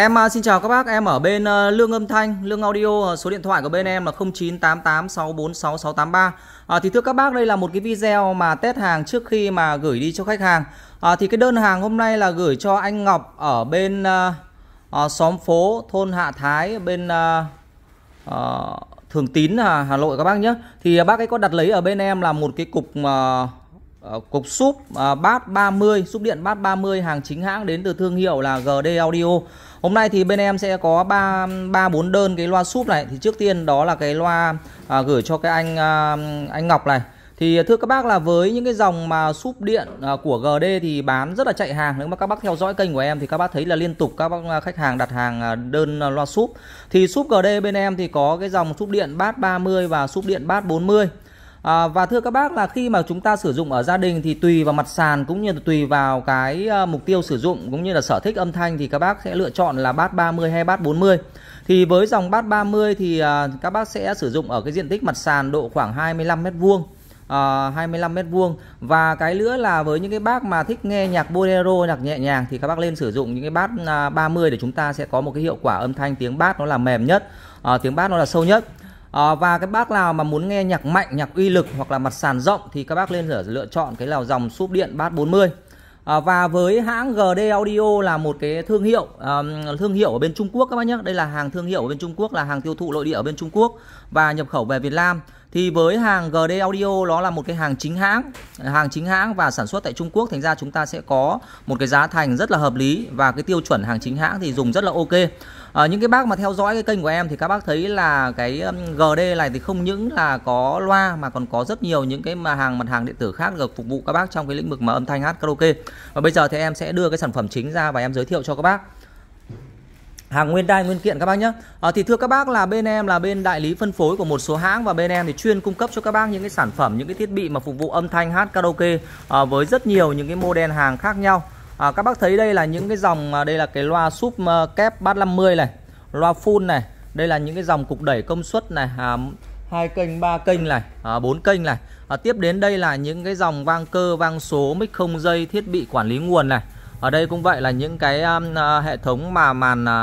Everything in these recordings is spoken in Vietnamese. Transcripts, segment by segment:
Em à, xin chào các bác, em ở bên à, Lương Âm Thanh, Lương Audio, à, số điện thoại của bên em là 0988646683. À, thì thưa các bác, đây là một cái video mà test hàng trước khi mà gửi đi cho khách hàng. À, thì cái đơn hàng hôm nay là gửi cho anh Ngọc ở bên à, à, xóm phố thôn Hạ Thái bên à, à, Thường Tín Hà, Hà Nội các bác nhé. Thì bác ấy có đặt lấy ở bên em là một cái cục à, Ờ, cục súp à, bát 30 súp điện bát 30 hàng chính hãng đến từ thương hiệu là GD Audio hôm nay thì bên em sẽ có ba ba bốn đơn cái loa súp này thì trước tiên đó là cái loa à, gửi cho cái anh à, anh Ngọc này thì à, thưa các bác là với những cái dòng mà súp điện à, của GD thì bán rất là chạy hàng nếu mà các bác theo dõi kênh của em thì các bác thấy là liên tục các bác khách hàng đặt hàng đơn loa súp thì súp GD bên em thì có cái dòng súp điện bát 30 và súp điện bát 40 À, và thưa các bác là khi mà chúng ta sử dụng ở gia đình thì tùy vào mặt sàn cũng như là tùy vào cái ờ, mục tiêu sử dụng cũng như là sở thích âm thanh thì các bác sẽ lựa chọn là bát 30 hay bát 40. Thì với dòng bát 30 thì à, các bác sẽ sử dụng ở cái diện tích mặt sàn độ khoảng 25 mét vuông. Uh, ờ, 25 mét vuông và cái nữa là với những cái bác mà thích nghe nhạc bolero nhạc nhẹ nhàng thì các bác lên sử dụng những cái bát uh, 30 để chúng ta sẽ có một cái hiệu quả âm thanh tiếng bát nó là mềm nhất uh, tiếng bát nó là sâu nhất à, và các bác nào mà muốn nghe nhạc mạnh nhạc uy lực hoặc là mặt sàn rộng thì các bác lên sở lựa chọn cái lào dòng súp điện bát 40 à, ờ, và với hãng GD Audio là một cái thương hiệu à, thương hiệu ở bên Trung Quốc các bác nhé đây là hàng thương hiệu ở bên Trung Quốc là hàng tiêu thụ nội địa ở bên Trung Quốc và nhập khẩu về Việt Nam thì với hàng GD Audio nó là một cái hàng chính hãng hàng chính hãng và sản xuất tại Trung Quốc thành ra chúng ta sẽ có một cái giá thành rất là hợp lý và cái tiêu chuẩn hàng chính hãng thì dùng rất là ok À, những cái bác mà theo dõi cái kênh của em thì các bác thấy là cái GD này thì không những là có loa mà còn có rất nhiều những cái mà hàng mặt hàng điện tử khác được phục vụ các bác trong cái lĩnh vực mà âm thanh hát karaoke. Và bây giờ thì em sẽ đưa cái sản phẩm chính ra và em giới thiệu cho các bác hàng nguyên đai nguyên kiện các bác nhé à, ờ, thì thưa các bác là bên em là bên đại lý phân phối của một số hãng và bên em thì chuyên cung cấp cho các bác những cái sản phẩm những cái thiết bị mà phục vụ âm thanh hát karaoke à, với rất nhiều những cái model hàng khác nhau à, các bác thấy đây là những cái dòng đây là cái loa súp kép bát 50 này loa full này đây là những cái dòng cục đẩy công suất này à, hai kênh ba kênh này à, kênh này à, tiếp đến đây là những cái dòng vang cơ vang số mic không dây thiết bị quản lý nguồn này ở đây cũng vậy là những cái um, à, hệ thống mà màn à,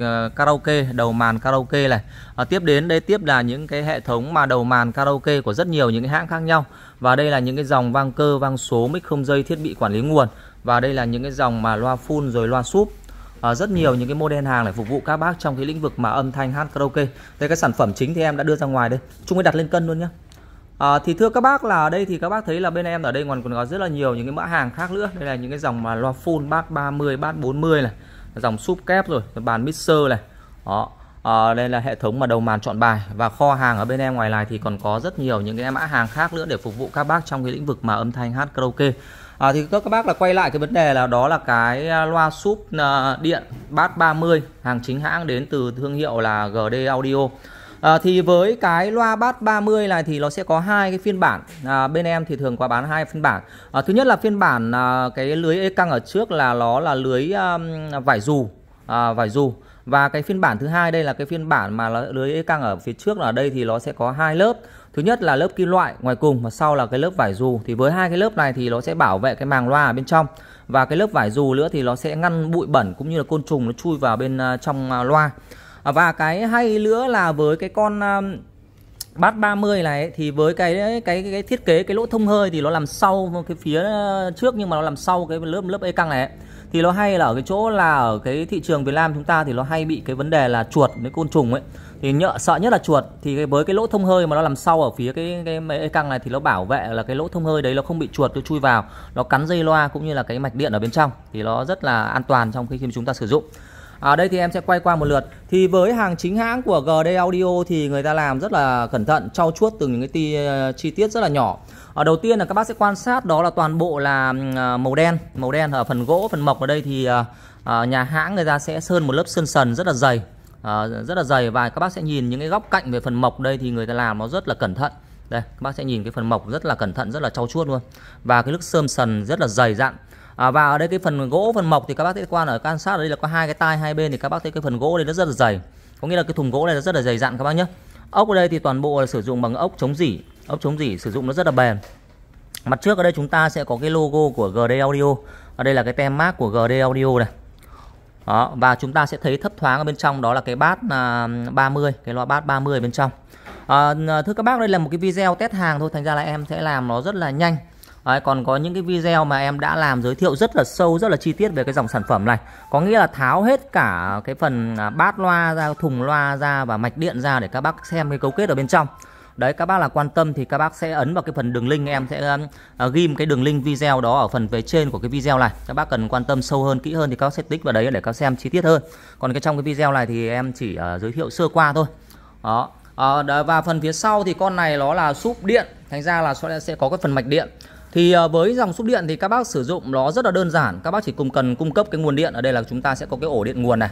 ờ, karaoke đầu màn karaoke này uh, tiếp đến đây tiếp là những cái hệ thống mà đầu màn karaoke của rất nhiều những cái hãng khác nhau và đây là những cái dòng vang cơ vang số mic không dây thiết bị quản lý nguồn và đây là những cái dòng mà loa phun rồi loa súp À, rất nhiều những cái model hàng để phục vụ các bác trong cái lĩnh vực mà âm thanh hát karaoke. Đây các sản phẩm chính thì em đã đưa ra ngoài đây. Chúng mới đặt lên cân luôn nhé. À, thì thưa các bác là ở đây thì các bác thấy là bên em ở đây còn còn có rất là nhiều những cái mã hàng khác nữa. Đây là những cái dòng mà loa full bát 30, bát 40 này, dòng súp kép rồi, bàn mixer này. Đó. À, đây là hệ thống mà đầu màn chọn bài và kho hàng ở bên em ngoài này thì còn có rất nhiều những cái mã hàng khác nữa để phục vụ các bác trong cái lĩnh vực mà âm thanh hát karaoke. À, thì các bác là quay lại cái vấn đề là đó là cái à, loa súp à, điện bát 30 hàng chính hãng đến từ thương hiệu là GD Audio. À, thì với cái loa bass 30 này thì nó sẽ có hai cái phiên bản. À, bên em thì thường có bán hai phiên bản. À, thứ nhất là phiên bản à, cái lưới e căng ở trước là nó là lưới à, vải dù, à, vải dù. Và cái phiên bản thứ hai đây là cái phiên bản mà lưới e căng ở phía trước ở đây thì nó sẽ có hai lớp. Thứ nhất là lớp kim loại ngoài cùng và sau là cái lớp vải dù. Thì với hai cái lớp này thì nó sẽ bảo vệ cái màng loa ở bên trong. Và cái lớp vải dù nữa thì nó sẽ ngăn bụi bẩn cũng như là côn trùng nó chui vào bên trong loa. À, và cái hay nữa là với cái con um, bát 30 này thì với cái, cái cái cái thiết kế cái lỗ thông hơi thì nó làm sau cái phía uh, trước nhưng mà nó làm sau cái lớp lớp e căng này ấy. thì nó hay là ở cái chỗ là ở cái thị trường Việt Nam chúng ta thì nó hay bị cái vấn đề là chuột với côn trùng ấy thì nhợ sợ nhất là chuột thì cái, với cái lỗ thông hơi mà nó làm sau ở phía cái cái e căng này thì nó bảo vệ là cái lỗ thông hơi đấy nó không bị chuột nó chui vào nó cắn dây loa cũng như là cái mạch điện ở bên trong thì nó rất là an toàn trong khi khi chúng ta sử dụng ở à, đây thì em sẽ quay qua một lượt thì với hàng chính hãng của GD Audio thì người ta làm rất là cẩn thận trau chuốt từng những cái ti, ờ, chi tiết rất là nhỏ ở đầu tiên là các bác sẽ quan sát đó là toàn bộ là ờ, màu đen màu đen ở phần gỗ phần mộc ở đây thì ờ, nhà hãng người ta sẽ sơn một lớp sơn sần rất là dày rất là dày và các bác sẽ nhìn những cái góc cạnh về phần mộc đây thì người ta làm nó rất là cẩn thận đây các bác sẽ nhìn cái phần mộc rất là cẩn thận rất là trau chuốt luôn và cái lớp sơn sần rất là dày dặn à, và ở đây cái phần gỗ phần mộc thì các bác thấy quan ở Kansas đây là có hai cái tai hai bên thì các bác thấy cái phần gỗ đây nó rất là dày có nghĩa là cái thùng gỗ này nó rất là dày dặn các bác nhé ốc ở đây thì toàn bộ là sử dụng bằng ốc chống dỉ ốc chống dỉ sử dụng nó rất là bền mặt trước ở đây chúng ta sẽ có cái logo của GD Audio ở đây là cái tem mác của GD Audio này đó, và chúng ta sẽ thấy thấp thoáng ở bên trong đó là cái bát à, 30 cái loa bát 30 bên trong à, thưa các bác đây là một cái video test hàng thôi thành ra là em sẽ làm nó rất là nhanh Đấy, còn có những cái video mà em đã làm giới thiệu rất là sâu rất là chi tiết về cái dòng sản phẩm này có nghĩa là tháo hết cả cái phần à, bát loa ra thùng loa ra và mạch điện ra để các bác xem cái cấu kết ở bên trong đấy các bác là quan tâm thì các bác sẽ ấn vào cái phần đường link em sẽ uh, à, ghim cái đường link video đó ở phần về trên của cái video này các bác cần quan tâm sâu hơn kỹ hơn thì các bác sẽ tích vào đấy để các bác xem chi tiết hơn còn cái trong cái video này thì em chỉ uh, giới thiệu sơ qua thôi đó À, và phần phía sau thì con này nó là súp điện thành ra là sẽ có cái phần mạch điện thì ờ, với dòng xúc điện thì các bác sử dụng nó rất là đơn giản Các bác chỉ cùng cần cung cấp cái nguồn điện Ở đây là chúng ta sẽ có cái ổ điện nguồn này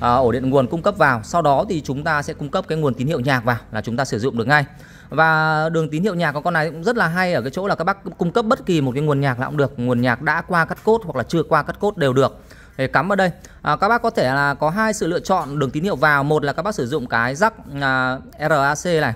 à, ổ điện nguồn cung cấp vào sau đó thì chúng ta sẽ cung cấp cái nguồn tín hiệu nhạc vào là chúng ta sử dụng được ngay và đường tín hiệu nhạc của con này cũng rất là hay ở cái chỗ là các bác cung cấp bất kỳ một cái nguồn nhạc nào cũng được nguồn nhạc đã qua cắt cốt hoặc là chưa qua cắt cốt đều được để cắm vào đây à, các bác có thể là có hai sự lựa chọn đường tín hiệu vào một là các bác sử dụng cái rắc à, RAC này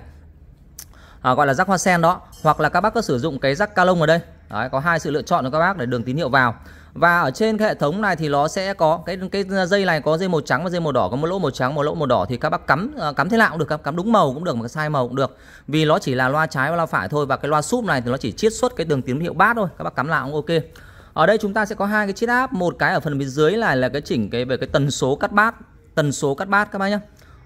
à, gọi là rắc hoa sen đó hoặc là các bác có sử dụng cái rắc ca lông ở đây Đấy, có hai sự lựa chọn cho các bác để đường tín hiệu vào và ở trên cái hệ thống này thì nó sẽ có cái cái dây này có dây màu trắng và dây màu đỏ có một lỗ màu trắng một lỗ màu đỏ thì các bác cắm à, cắm thế nào cũng được cắm, đúng màu cũng được mà sai màu cũng được vì nó chỉ là loa trái và loa phải thôi và cái loa súp này thì nó chỉ chiết xuất cái đường tín hiệu bát thôi các bác cắm lại cũng ok ở đây chúng ta sẽ có hai cái chiết áp một cái ở phần bên dưới là là cái chỉnh cái về cái tần số cắt bát tần số cắt bát các bác nhé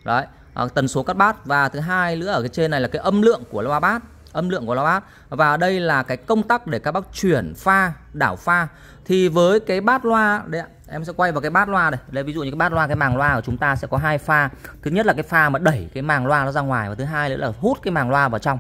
đấy à, tần số cắt bát và thứ hai nữa ở cái trên này là cái âm lượng của loa bát âm lượng của loa bát và đây là cái công tắc để các bác chuyển pha đảo pha thì với cái bát loa đấy ạ em sẽ quay vào cái bát loa này lấy ví dụ như cái bát loa cái màng loa của chúng ta sẽ có hai pha thứ nhất là cái pha mà đẩy cái màng loa nó ra ngoài và thứ hai nữa là hút cái màng loa vào trong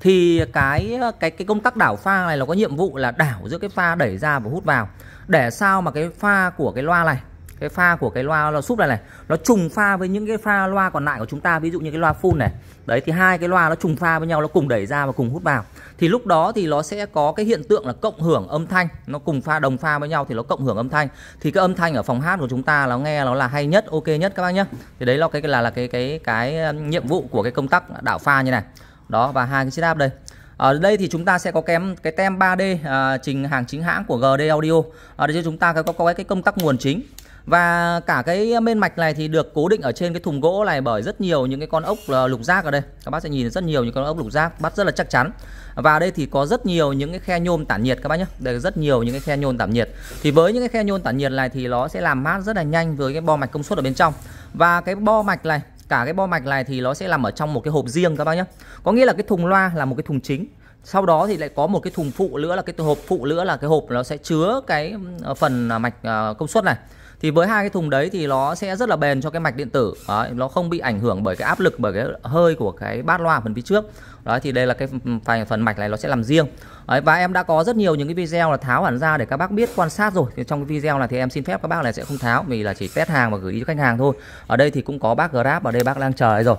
thì cái cái cái công tắc đảo pha này là có nhiệm vụ là đảo giữa cái pha đẩy ra và hút vào để sao mà cái pha của cái loa này cái pha của cái loa loa súp này này nó trùng pha với những cái pha loa còn lại của chúng ta ví dụ như cái loa full này đấy thì hai cái loa nó trùng pha với nhau nó cùng đẩy ra và cùng hút vào thì lúc đó thì nó sẽ có cái hiện tượng là cộng hưởng âm thanh nó cùng pha đồng pha với nhau thì nó cộng hưởng âm thanh thì cái âm thanh ở phòng hát của chúng ta nó nghe nó là hay nhất ok nhất các bác nhé thì đấy là cái là là cái cái cái um, nhiệm vụ của cái công tắc đảo pha như này đó và hai cái setup đây ở đây thì chúng ta sẽ có kém cái tem 3D à, trình hàng chính hãng của GD Audio. Ở đây chúng ta có có cái công tắc nguồn chính. Và cả cái bên mạch này thì được cố định ở trên cái thùng gỗ này bởi rất nhiều những cái con ốc ờ, lục giác ở đây. Các bác sẽ nhìn rất nhiều những con ốc lục giác, bắt rất là chắc chắn. Và đây thì có rất nhiều những cái khe nhôm tản nhiệt các bác nhé. Đây rất nhiều những cái khe nhôm tản nhiệt. Thì với những cái khe nhôm tản nhiệt này thì nó sẽ làm mát rất là nhanh với cái bo mạch công suất ở bên trong. Và cái bo mạch này cả cái bo mạch này thì nó sẽ nằm ở trong một cái hộp riêng các bác nhé có nghĩa là cái thùng loa là một cái thùng chính sau đó thì lại có một cái thùng phụ nữa là cái hộp phụ nữa là cái hộp nó sẽ chứa cái ừ, phần mạch ờ, công suất này thì với hai cái thùng đấy thì nó sẽ rất là bền cho cái mạch điện tử đấy, nó không bị ảnh hưởng bởi cái áp lực bởi cái hơi của cái bát loa phần phía trước đó thì đây là cái phần, phần mạch này nó sẽ làm riêng đấy, và em đã có rất nhiều những cái video là tháo hẳn ra để các bác biết quan sát rồi thì trong cái video này thì em xin phép các bác này sẽ không tháo vì là chỉ test hàng và gửi cho khách hàng thôi ở đây thì cũng có bác grab ở đây bác đang chờ rồi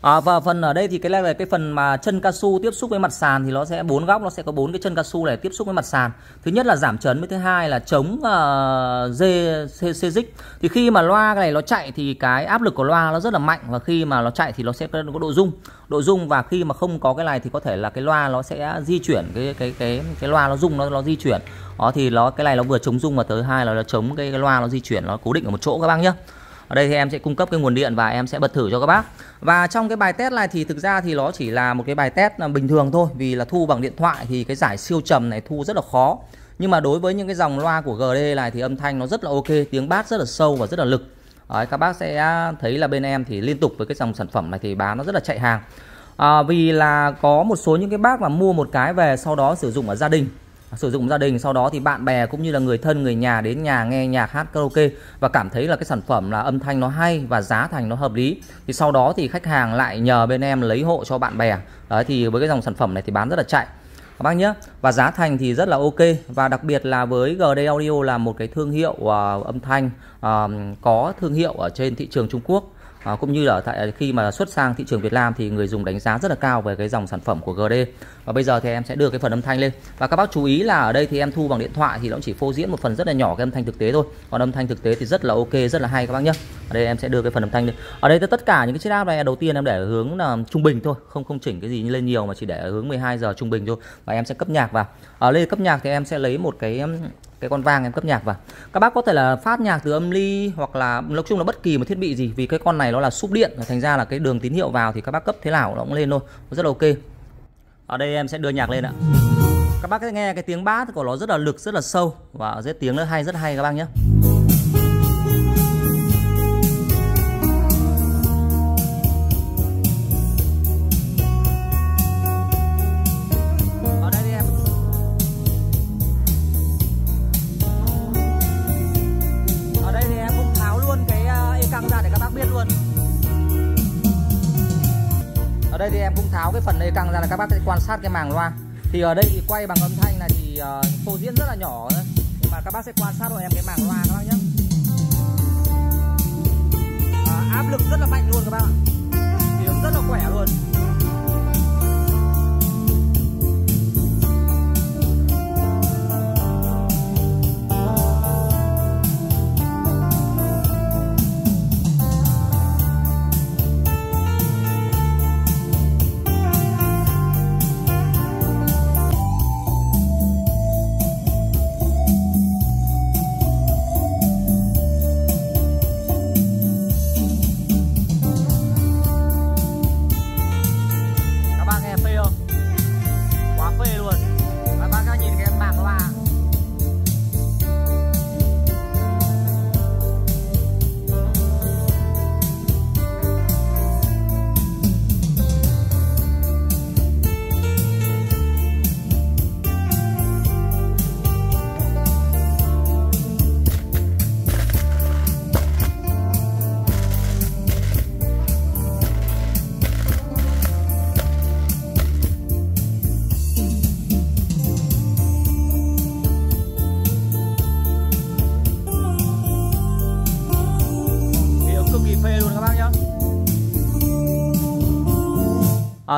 à, và phần ở đây thì cái này là cái phần mà chân cao su tiếp xúc với mặt sàn thì nó sẽ bốn góc nó sẽ có bốn cái chân cao su này tiếp xúc với mặt sàn thứ nhất là giảm chấn với thứ hai là chống uh, dê xê, xê dích thì khi mà loa này nó chạy thì cái áp lực của loa nó rất là mạnh và khi mà nó chạy thì nó sẽ có độ rung độ rung và khi mà không có cái này thì có thể là cái loa nó sẽ di chuyển cái cái cái cái loa nó rung nó nó di chuyển đó thì nó cái này nó vừa chống rung và thứ hai là nó chống cái, cái loa nó di chuyển nó cố định ở một chỗ các bác nhé ở đây thì em sẽ cung cấp cái nguồn điện và em sẽ bật thử cho các bác và trong cái bài test này thì thực ra thì nó chỉ là một cái bài test à, bình thường thôi vì là thu bằng điện thoại thì cái giải siêu trầm này thu rất là khó nhưng mà đối với những cái dòng loa của GD này thì âm thanh nó rất là ok tiếng bass rất là sâu và rất là lực Đấy, các bác sẽ thấy là bên em thì liên tục với cái dòng sản phẩm này thì bán nó rất là chạy hàng à, vì là có một số những cái bác mà mua một cái về sau đó sử dụng ở gia đình sử dụng gia đình sau đó thì bạn bè cũng như là người thân người nhà đến nhà nghe nhạc hát karaoke và cảm thấy là cái sản phẩm là âm thanh nó hay và giá thành nó hợp lý thì sau đó thì khách hàng lại nhờ bên em lấy hộ cho bạn bè đấy thì với cái dòng sản phẩm này thì bán rất là chạy các bác nhé và giá thành thì rất là ok và đặc biệt là với GD Audio là một cái thương hiệu uh, âm thanh uh, có thương hiệu ở trên thị trường Trung Quốc à, cũng như là tại khi mà xuất sang thị trường Việt Nam thì người dùng đánh giá rất là cao về cái dòng sản phẩm của GD và bây giờ thì em sẽ đưa cái phần âm thanh lên và các bác chú ý là ở đây thì em thu bằng điện thoại thì nó chỉ phô diễn một phần rất là nhỏ cái âm thanh thực tế thôi còn âm thanh thực tế thì rất là ok rất là hay các bác nhé ở đây em sẽ đưa cái phần âm thanh lên ở đây tất cả những cái chiếc app này đầu tiên em để ở hướng là ờ, trung bình thôi không không chỉnh cái gì lên nhiều mà chỉ để ở hướng 12 giờ trung bình thôi và em sẽ cấp nhạc vào ở đây cấp nhạc thì em sẽ lấy một cái cái con vang em cấp nhạc vào các bác có thể là phát nhạc từ âm ly hoặc là nói chung là bất kỳ một thiết bị gì vì cái con này nó là súp điện thành ra là cái đường tín hiệu vào thì các bác cấp thế nào nó cũng lên thôi rất là ok ở đây em sẽ đưa nhạc lên ạ các bác sẽ nghe cái tiếng bass của nó rất là lực rất là sâu và rất tiếng nó hay rất hay các bác nhé em cũng tháo cái phần dây căng ra là các bác sẽ quan sát cái màng loa thì ở đây thì quay bằng âm thanh này thì uh, ờ, phô diễn rất là nhỏ thôi. nhưng mà các bác sẽ quan sát cho em cái màng loa các bác nhé à, áp lực rất là mạnh luôn các bác ạ thì rất là khỏe luôn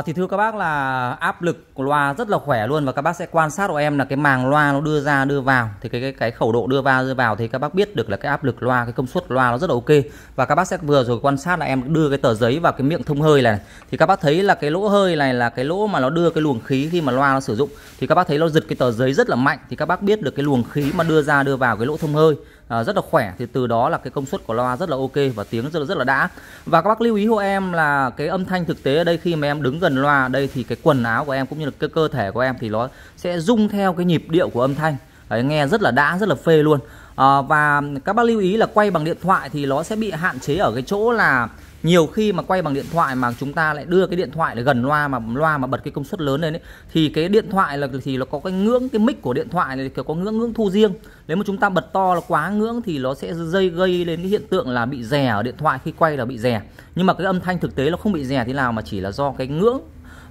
thì thưa các bác là áp lực của loa rất là khỏe luôn và các bác sẽ quan sát của em là cái màng loa nó đưa ra đưa vào thì cái cái, cái khẩu độ đưa vào đưa vào thì các bác biết được là cái áp lực loa cái công suất loa nó rất là ok và các bác sẽ vừa rồi quan sát là em đưa cái tờ giấy vào cái miệng thông hơi này thì các bác thấy là cái lỗ hơi này là cái lỗ mà nó đưa cái luồng khí khi mà loa nó sử dụng thì các bác thấy nó giật cái tờ giấy rất là mạnh thì các bác biết được cái luồng khí mà đưa ra đưa vào cái lỗ thông hơi à, rất là khỏe thì từ đó là cái công suất của loa rất là ok và tiếng rất là rất là đã và các bác lưu ý hộ em là cái âm thanh thực tế ở đây khi mà em đứng gần loa đây thì cái quần áo của em cũng như là cái cơ thể của em thì nó sẽ rung theo cái nhịp điệu của âm thanh Đấy, nghe rất là đã rất là phê luôn à, và các bác lưu ý là quay bằng điện thoại thì nó sẽ bị hạn chế ở cái chỗ là nhiều khi mà quay bằng điện thoại mà chúng ta lại đưa cái điện thoại để gần loa mà loa mà bật cái công suất lớn lên ấy, thì cái điện thoại là thì nó có cái ngưỡng cái mic của điện thoại này có ngưỡng ngưỡng thu riêng nếu mà chúng ta bật to là quá ngưỡng thì nó sẽ dây gây lên cái hiện tượng là bị rè ở điện thoại khi quay là bị rè nhưng mà cái âm thanh thực tế nó không bị rè thế nào mà chỉ là do cái ngưỡng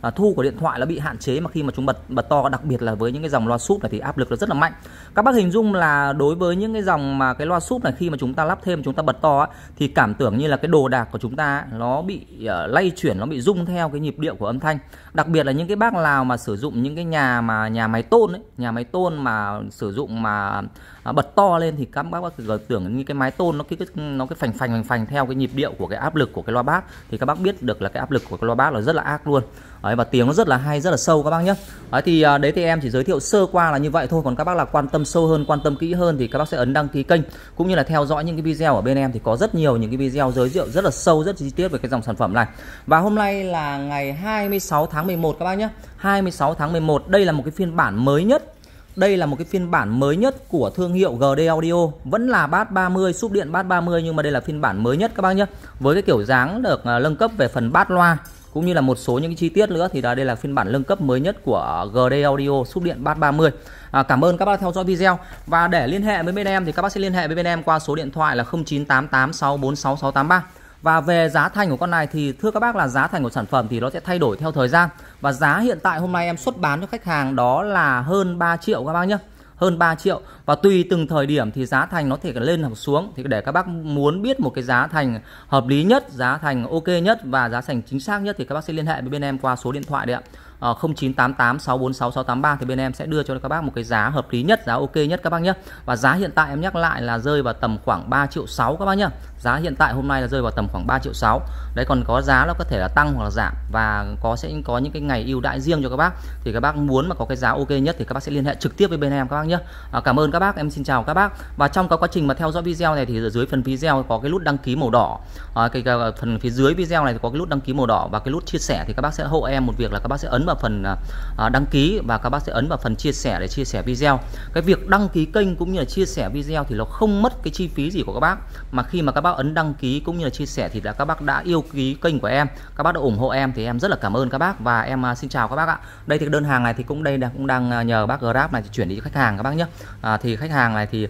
Ờ, thu của điện thoại nó bị hạn chế mà khi mà chúng bật bật to đặc biệt là với những cái dòng loa súp này thì áp lực nó rất là mạnh các bác hình dung là đối với những cái dòng mà cái loa súp này khi mà chúng ta lắp thêm chúng ta bật to thì cảm tưởng như là cái đồ đạc của chúng ta nó bị ờ, lay chuyển nó bị rung theo cái nhịp điệu của âm thanh đặc biệt là những cái bác nào mà sử dụng những cái nhà mà nhà máy tôn ấy, nhà máy tôn mà sử dụng mà à, bật to lên thì các bác bác tưởng như cái mái tôn nó cái, cái nó cái phành phành phành phành theo cái nhịp điệu của cái áp lực của cái loa bát thì các bác biết được là cái áp lực của cái loa bát là rất là ác luôn đấy, và tiếng nó rất là hay rất là sâu các bác nhé đấy thì à, đấy thì em chỉ giới thiệu sơ qua là như vậy thôi còn các bác là quan tâm sâu hơn quan tâm kỹ hơn thì các bác sẽ ấn đăng ký kênh cũng như là theo dõi những cái video ở bên em thì có rất nhiều những cái video giới thiệu rất là sâu rất chi tiết về cái dòng sản phẩm này và hôm nay là ngày 26 tháng 11 các bác nhé 26 tháng 11 đây là một cái phiên bản mới nhất đây là một cái phiên bản mới nhất của thương hiệu GD Audio Vẫn là bát 30, súp điện bát 30 nhưng mà đây là phiên bản mới nhất các bác nhé Với cái kiểu dáng được à, nâng cấp về phần bát loa cũng như là một số những chi tiết nữa thì đây là phiên bản nâng cấp mới nhất của GD Audio xúc điện Bass 30 à, cảm ơn các bác theo dõi video và để liên hệ với bên em thì các bác sẽ liên hệ với bên em qua số điện thoại là 0988646683 và về giá thành của con này thì thưa các bác là giá thành của sản phẩm thì nó sẽ thay đổi theo thời gian Và giá hiện tại hôm nay em xuất bán cho khách hàng đó là hơn 3 triệu các bác nhé hơn 3 triệu và tùy từng thời điểm thì giá thành nó thể lên hoặc xuống thì để các bác muốn biết một cái giá thành hợp lý nhất giá thành ok nhất và giá thành chính xác nhất thì các bác sẽ liên hệ với bên em qua số điện thoại đấy ạ 0988646683 ờ, thì bên em sẽ đưa cho các bác một cái giá hợp lý nhất giá ok nhất các bác nhé và giá hiện tại em nhắc lại là rơi vào tầm khoảng 3 triệu 6 các bác nhé giá hiện tại hôm nay là rơi vào tầm khoảng 3 triệu 6 đấy còn có giá nó có thể là tăng hoặc là giảm và có sẽ có những cái ngày ưu đãi riêng cho các bác thì các bác muốn mà có cái giá ok nhất thì các bác sẽ liên hệ trực tiếp với bên em các bác nhé à, cảm ơn các bác em xin chào các bác và trong cái quá trình mà theo dõi video này thì ở dưới phần video có cái nút đăng ký màu đỏ à, cái, cái phần phía dưới video này thì có cái nút đăng ký màu đỏ và cái nút chia sẻ thì các bác sẽ hộ em một việc là các bác sẽ ấn vào vào phần à, à, đăng ký và các bác sẽ ấn vào phần chia sẻ để chia sẻ video cái việc đăng ký kênh cũng như là chia sẻ video thì nó không mất cái chi phí gì của các bác mà khi mà các bác ấn đăng ký cũng như là chia sẻ thì đã các bác đã yêu quý kênh của em các bác đã ủng hộ em thì em rất là cảm ơn các bác và em à, xin chào các bác ạ đây thì đơn hàng này thì cũng đây là cũng đang nhờ bác Grab này chuyển đi cho khách hàng các bác nhé à, thì khách hàng này thì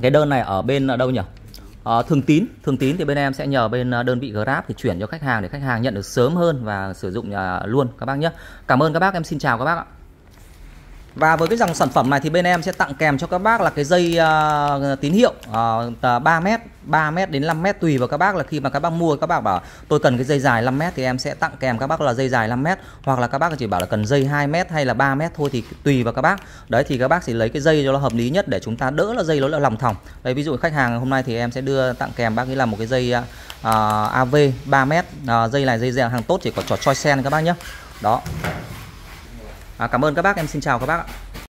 cái đơn này ở bên đâu nhỉ À, thường tín thường tín thì bên em sẽ nhờ bên ờ, đơn vị grab thì chuyển cho khách hàng để khách hàng nhận được sớm hơn và sử dụng ờ, luôn các bác nhé cảm ơn các bác em xin chào các bác ạ và với cái dòng sản phẩm này thì bên em sẽ tặng kèm cho các bác là cái dây uh, tín hiệu uh, 3m, 3m đến 5m tùy vào các bác là khi mà các bác mua các bác bảo tôi cần cái dây dài 5m thì em sẽ tặng kèm các bác là dây dài 5m hoặc là các bác chỉ bảo là cần dây 2m hay là 3m thôi thì tùy vào các bác. Đấy thì các bác sẽ lấy cái dây cho nó hợp lý nhất để chúng ta đỡ là dây nó là lòng thòng. Đấy ví dụ khách hàng hôm nay thì em sẽ đưa tặng kèm bác ấy là một cái dây uh, AV 3m. Uh, dây này dây dạng hàng tốt chỉ có trò choi sen các bác nhé. Đó. À, cảm ơn các bác em xin chào các bác ạ